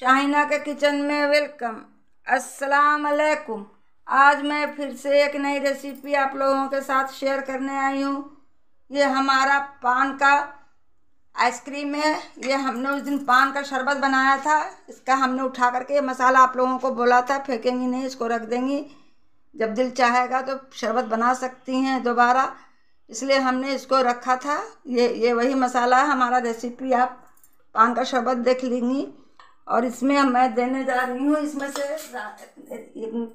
शाहिना के किचन में वेलकम अस्सलाम वालेकुम आज मैं फिर से एक नई रेसिपी आप लोगों के साथ शेयर करने आई हूँ ये हमारा पान का आइसक्रीम है ये हमने उस दिन पान का शरबत बनाया था इसका हमने उठा करके मसाला आप लोगों को बोला था फेंकेंगी नहीं इसको रख देंगी जब दिल चाहेगा तो शरबत बना सकती हैं दोबारा इसलिए हमने इसको रखा था ये ये वही मसाला है हमारा रेसिपी आप पान का शरबत देख लेंगी और इसमें मैं देने जा रही हूँ इसमें से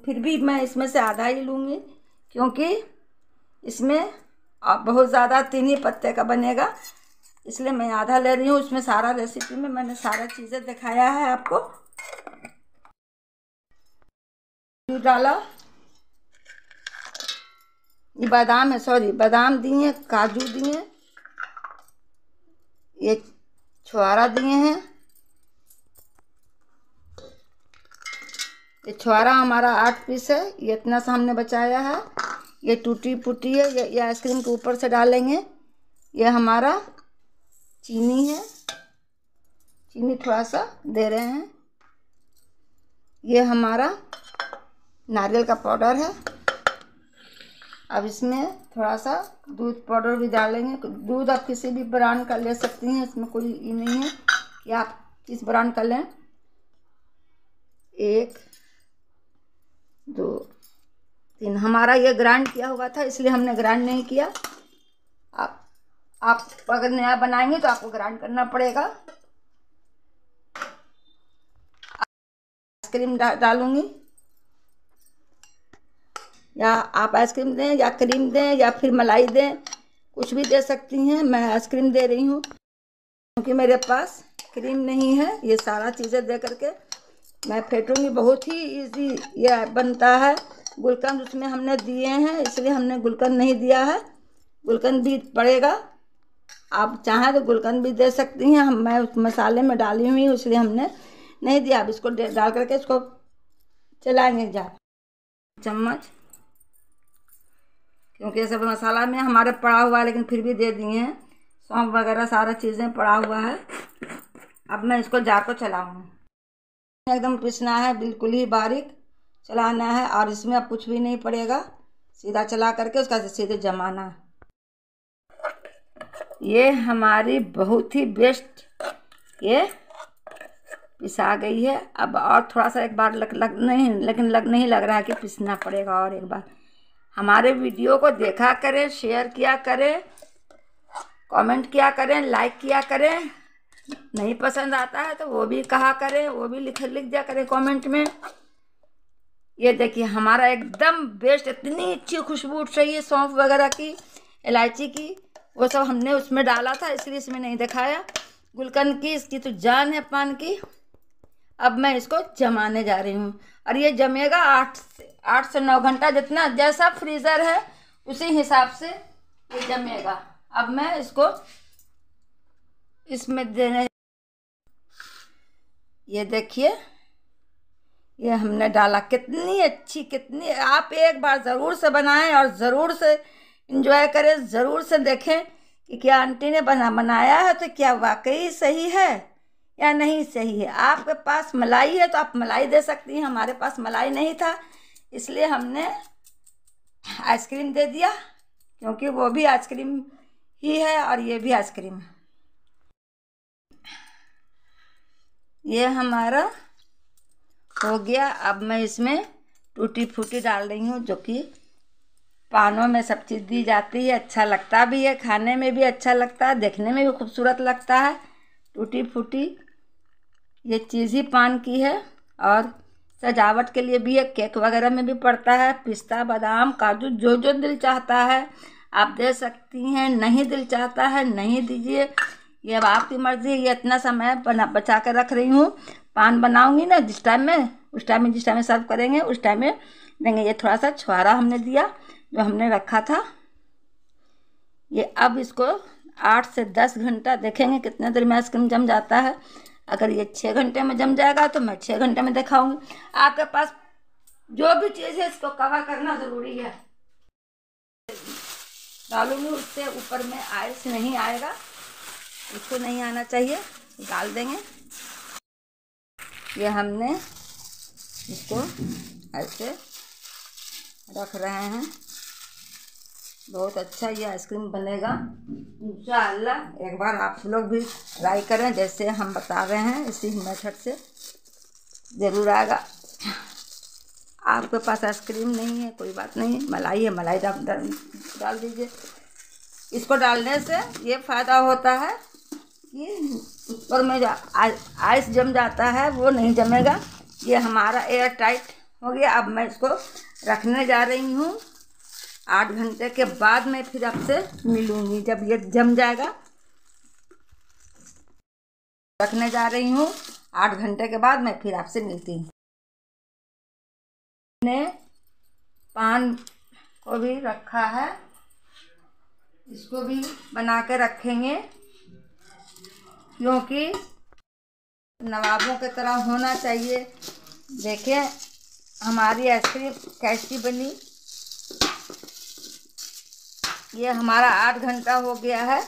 फिर भी मैं इसमें से आधा ही लूँगी क्योंकि इसमें आप बहुत ज़्यादा तीन ही पत्ते का बनेगा इसलिए मैं आधा ले रही हूँ इसमें सारा रेसिपी में मैंने सारा चीज़ें दिखाया है आपको डाला ये बादाम है सॉरी बादाम दिए काजू दिए ये छुआरा दिए हैं ये छुआरा हमारा आठ पीस है ये इतना सा हमने बचाया है ये टूटी फूटी है ये, आइसक्रीम के ऊपर से डालेंगे ये हमारा चीनी है चीनी थोड़ा सा दे रहे हैं ये हमारा नारियल का पाउडर है अब इसमें थोड़ा सा दूध पाउडर भी डालेंगे दूध आप किसी भी ब्रांड का ले सकती हैं इसमें कोई ये नहीं है कि आप किस ब्रांड का लें एक दो तो तीन हमारा ये ग्राइंड किया हुआ था इसलिए हमने ग्राइंड नहीं किया आप आप अगर नया बनाएंगे तो आपको ग्राइंड करना पड़ेगा आइसक्रीम डालूंगी या आप आइसक्रीम दें या क्रीम दें या फिर मलाई दें कुछ भी दे सकती हैं मैं आइसक्रीम दे रही हूँ क्योंकि मेरे पास क्रीम नहीं है ये सारा चीज़ें दे करके मैं फेंटूँगी बहुत ही इजी यह बनता है गुलकंद उसमें हमने दिए हैं इसलिए हमने गुलकंद नहीं दिया है गुलकंद भी पड़ेगा आप चाहें तो गुलकंद भी दे सकती हैं हम मैं उस मसाले में डाली हुई हूँ इसलिए हमने नहीं दिया अब इसको डाल करके इसको चलाएंगे जा चम्मच क्योंकि सब मसाला में हमारे पड़ा हुआ है लेकिन फिर भी दे दिए हैं सौंफ वगैरह सारा चीज़ें पड़ा हुआ है अब मैं इसको जाकर को चलाऊँगी एकदम पीसना है बिल्कुल ही बारीक चलाना है और इसमें अब कुछ भी नहीं पड़ेगा सीधा चला करके उसका सीधे जमाना ये हमारी बहुत ही बेस्ट ये पिसा गई है अब और थोड़ा सा एक बार लग लग नहीं लेकिन लग नहीं लग रहा है कि पिसना पड़ेगा और एक बार हमारे वीडियो को देखा करें शेयर किया करें कमेंट किया करें लाइक किया करें नहीं पसंद आता है तो वो भी कहा करें वो भी लिख लिख दिया करें कमेंट में ये देखिए हमारा एकदम बेस्ट इतनी अच्छी खुशबू उठ रही है सौंफ वगैरह की इलायची की वो सब हमने उसमें डाला था इसलिए इसमें नहीं दिखाया गुलकंद की इसकी तो जान है पान की अब मैं इसको जमाने जा रही हूँ और ये जमेगा आठ से आठ से नौ घंटा जितना जैसा फ्रीज़र है उसी हिसाब से ये जमेगा अब मैं इसको इसमें देने ये देखिए ये हमने डाला कितनी अच्छी कितनी आप एक बार ज़रूर से बनाएं और ज़रूर से इंजॉय करें ज़रूर से देखें कि क्या आंटी ने बना बनाया है तो क्या वाकई सही है या नहीं सही है आपके पास मलाई है तो आप मलाई दे सकती हैं हमारे पास मलाई नहीं था इसलिए हमने आइसक्रीम दे दिया क्योंकि वो भी आइसक्रीम ही है और ये भी आइसक्रीम है ये हमारा हो गया अब मैं इसमें टूटी फूटी डाल रही हूँ जो कि पानों में सब चीज़ दी जाती है अच्छा लगता भी है खाने में भी अच्छा लगता है देखने में भी खूबसूरत लगता है टूटी फूटी ये चीज़ ही पान की है और सजावट के लिए भी है केक वगैरह में भी पड़ता है पिस्ता बादाम काजू जो जो दिल चाहता है आप दे सकती हैं नहीं दिल चाहता है नहीं दीजिए ये अब आपकी मर्ज़ी है ये इतना समय बना बचा कर रख रही हूँ पान बनाऊँगी ना जिस टाइम में उस टाइम में जिस टाइम में सर्व करेंगे उस टाइम में देंगे ये थोड़ा सा छुहारा हमने दिया जो हमने रखा था ये अब इसको आठ से दस घंटा देखेंगे कितने देर में आइसक्रीम जम जाता है अगर ये छः घंटे में जम जाएगा तो मैं छः घंटे में दिखाऊँगी आपके पास जो भी चीज़ है इसको कवर करना ज़रूरी है डालूंगी उससे ऊपर में आइस नहीं आएगा इसको नहीं आना चाहिए डाल देंगे ये हमने इसको ऐसे रख रहे हैं बहुत अच्छा ये आइसक्रीम बनेगा इंशाल्लाह एक बार आप लोग भी ट्राई करें जैसे हम बता रहे हैं इसी मेथड से ज़रूर आएगा आपके पास आइसक्रीम नहीं है कोई बात नहीं मलाई है मलाई डाल डाल दीजिए इसको डालने से ये फ़ायदा होता है कि में पर में आइस जम जाता है वो नहीं जमेगा ये हमारा एयर टाइट हो गया अब मैं इसको रखने जा रही हूँ आठ घंटे के बाद मैं फिर आपसे मिलूँगी जब ये जम जाएगा रखने जा रही हूँ आठ घंटे के बाद मैं फिर आपसे मिलती हूँ मैंने पान को भी रखा है इसको भी बना के रखेंगे क्योंकि नवाबों की तरह होना चाहिए देखें हमारी आइसक्रीम कैसी बनी ये हमारा आठ घंटा हो गया है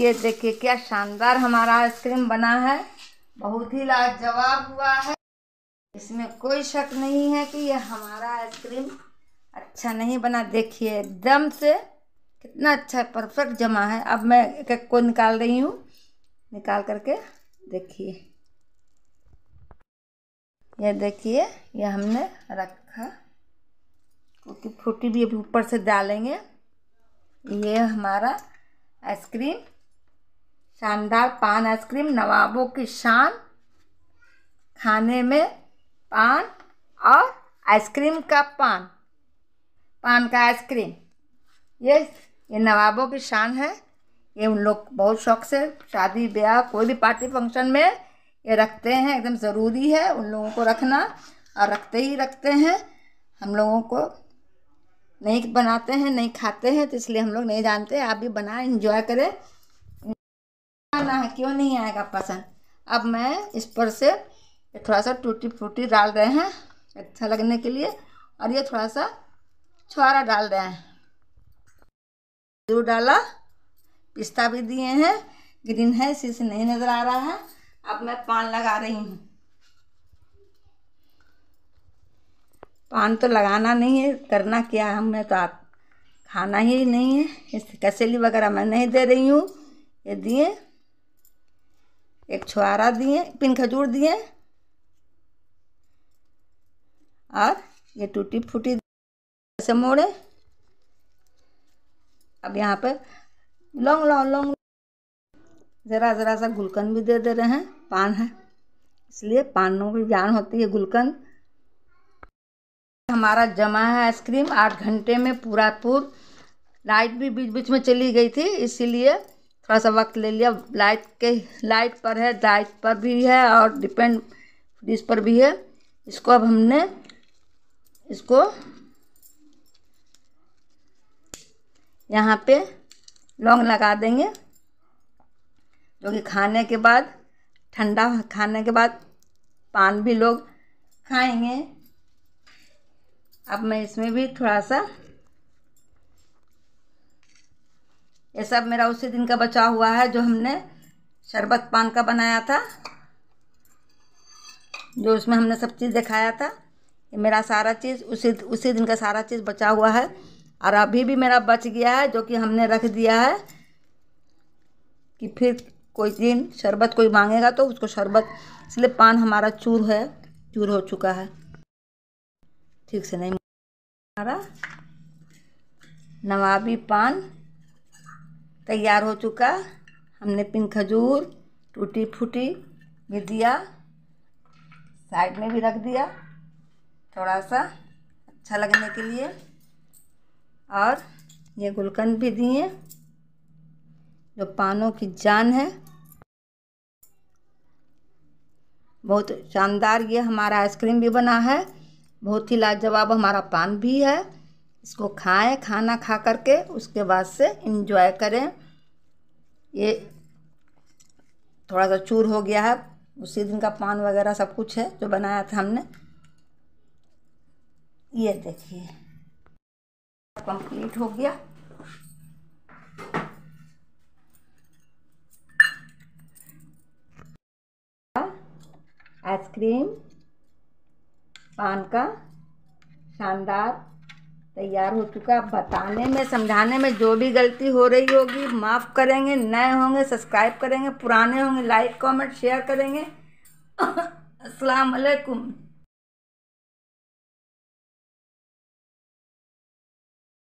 ये देखिए क्या शानदार हमारा आइसक्रीम बना है बहुत ही लाजवाब हुआ है इसमें कोई शक नहीं है कि यह हमारा आइसक्रीम अच्छा नहीं बना देखिए एकदम से कितना अच्छा परफेक्ट जमा है अब मैं एक एक को निकाल रही हूँ निकाल करके देखिए यह देखिए यह हमने रखा क्योंकि फ्रूटी भी अभी ऊपर से डालेंगे ये हमारा आइसक्रीम शानदार पान आइसक्रीम नवाबों की शान खाने में पान और आइसक्रीम का पान पान का आइसक्रीम ये ये नवाबों की शान है ये उन लोग बहुत शौक से शादी ब्याह कोई भी पार्टी फंक्शन में ये रखते हैं एकदम ज़रूरी है उन लोगों को रखना और रखते ही रखते हैं हम लोगों को नहीं बनाते हैं नहीं खाते हैं तो इसलिए हम लोग नहीं जानते आप भी बनाएं इंजॉय करें आना है क्यों नहीं आएगा पसंद अब मैं इस पर से थोड़ा सा टूटी फ्रूटी डाल रहे हैं अच्छा लगने के लिए और ये थोड़ा सा छुहारा डाल रहे हैं दूर डाला पिस्ता भी दिए हैं ग्रीन है इसी से नहीं नज़र आ रहा है अब मैं पान लगा रही हूँ पान तो लगाना नहीं है करना क्या है हमें तो आप खाना ही नहीं है इस कसेली वगैरह मैं नहीं दे रही हूँ ये दिए एक छुहारा दिए पिन खजूर दिए और ये टूटी फूटी से मोड़े अब यहाँ पे लौंग लॉन्ग लौंग ज़रा ज़रा सा गुलकंद भी दे दे रहे हैं पान है इसलिए पानों की जान होती है गुलकंद हमारा जमा है आइसक्रीम आठ घंटे में पूरा पूर लाइट भी बीच बीच में चली गई थी इसीलिए थोड़ा सा वक्त ले लिया लाइट के लाइट पर है लाइट पर भी है और डिपेंड फ्रिज पर भी है इसको अब हमने इसको यहाँ पे लौंग लगा देंगे जो कि खाने के बाद ठंडा खाने के बाद पान भी लोग खाएंगे अब मैं इसमें भी थोड़ा सा ये सब मेरा उसी दिन का बचा हुआ है जो हमने शरबत पान का बनाया था जो उसमें हमने सब चीज़ दिखाया था ये मेरा सारा चीज़ उसी उसी दिन का सारा चीज़ बचा हुआ है और अभी भी मेरा बच गया है जो कि हमने रख दिया है कि फिर कोई दिन शरबत कोई मांगेगा तो उसको शरबत इसलिए पान हमारा चूर है चूर हो चुका है ठीक से नहीं हमारा नवाबी पान तैयार हो चुका हमने पिन खजूर टूटी फूटी भी दिया साइड में भी रख दिया थोड़ा सा अच्छा लगने के लिए और ये गुलकंद भी दिए जो पानों की जान है बहुत शानदार ये हमारा आइसक्रीम भी बना है बहुत ही लाजवाब हमारा पान भी है इसको खाएं खाना खा करके उसके बाद से इन्जॉय करें ये थोड़ा सा चूर हो गया है उसी दिन का पान वगैरह सब कुछ है जो बनाया था हमने ये देखिए कंप्लीट हो गया आइसक्रीम पान का शानदार तैयार हो चुका बताने में समझाने में जो भी गलती हो रही होगी माफ़ करेंगे नए होंगे सब्सक्राइब करेंगे पुराने होंगे लाइक कमेंट शेयर करेंगे अस्सलाम वालेकुम